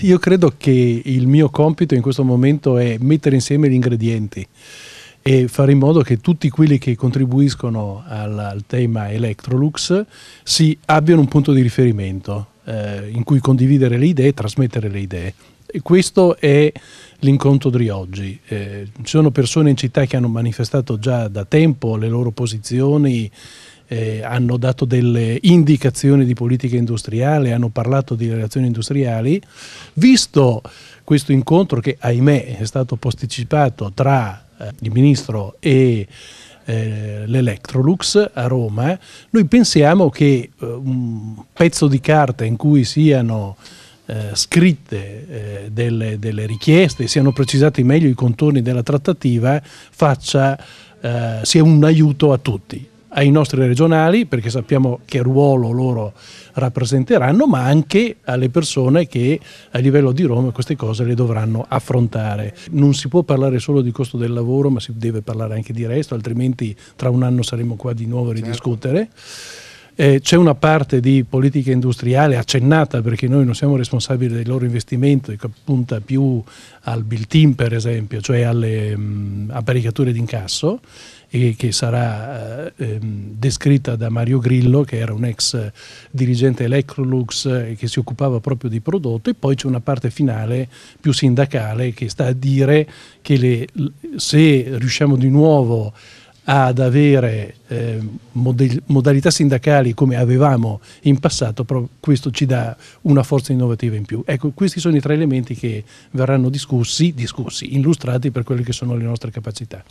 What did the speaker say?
Io credo che il mio compito in questo momento è mettere insieme gli ingredienti e fare in modo che tutti quelli che contribuiscono al, al tema Electrolux si abbiano un punto di riferimento eh, in cui condividere le idee e trasmettere le idee. E questo è l'incontro di oggi. Eh, ci sono persone in città che hanno manifestato già da tempo le loro posizioni eh, hanno dato delle indicazioni di politica industriale, hanno parlato di relazioni industriali, visto questo incontro che ahimè è stato posticipato tra eh, il ministro e eh, l'Electrolux a Roma, noi pensiamo che eh, un pezzo di carta in cui siano eh, scritte eh, delle, delle, richieste, siano precisati meglio i contorni della trattativa, faccia, eh, sia un aiuto a tutti ai nostri regionali, perché sappiamo che ruolo loro rappresenteranno, ma anche alle persone che a livello di Roma queste cose le dovranno affrontare. Non si può parlare solo di costo del lavoro, ma si deve parlare anche di resto, altrimenti tra un anno saremo qua di nuovo a certo. ridiscutere. Certo. Eh, c'è una parte di politica industriale accennata perché noi non siamo responsabili del loro investimento che punta più al built-in per esempio, cioè alle mh, mm, apparecchiature d'incasso e che sarà eh, ehm, descritta da Mario Grillo che era un ex eh, dirigente Electrolux e eh, che si occupava proprio di prodotto e poi c'è una parte finale più sindacale che sta a dire che le, se riusciamo di nuovo ad avere eh, modalità sindacali come avevamo in passato, però questo ci dà una forza innovativa in più. Ecco, questi sono i tre elementi che verranno discussi, discussi illustrati per quelle che sono le nostre capacità.